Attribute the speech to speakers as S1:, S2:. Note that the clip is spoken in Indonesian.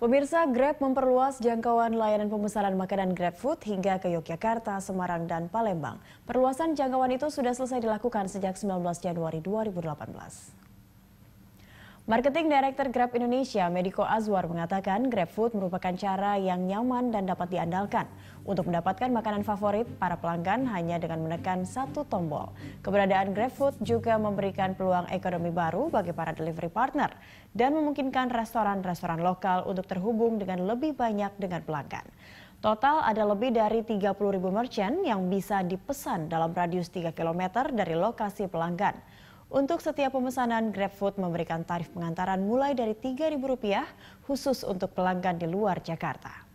S1: Pemirsa Grab memperluas jangkauan layanan pemesanan makanan GrabFood hingga ke Yogyakarta, Semarang, dan Palembang. Perluasan jangkauan itu sudah selesai dilakukan sejak 19 Januari 2018. Marketing Director Grab Indonesia, Mediko Azwar, mengatakan GrabFood merupakan cara yang nyaman dan dapat diandalkan. Untuk mendapatkan makanan favorit, para pelanggan hanya dengan menekan satu tombol. Keberadaan GrabFood juga memberikan peluang ekonomi baru bagi para delivery partner dan memungkinkan restoran-restoran lokal untuk terhubung dengan lebih banyak dengan pelanggan. Total ada lebih dari 30 ribu merchant yang bisa dipesan dalam radius 3 km dari lokasi pelanggan. Untuk setiap pemesanan, GrabFood memberikan tarif pengantaran mulai dari Rp3.000 khusus untuk pelanggan di luar Jakarta.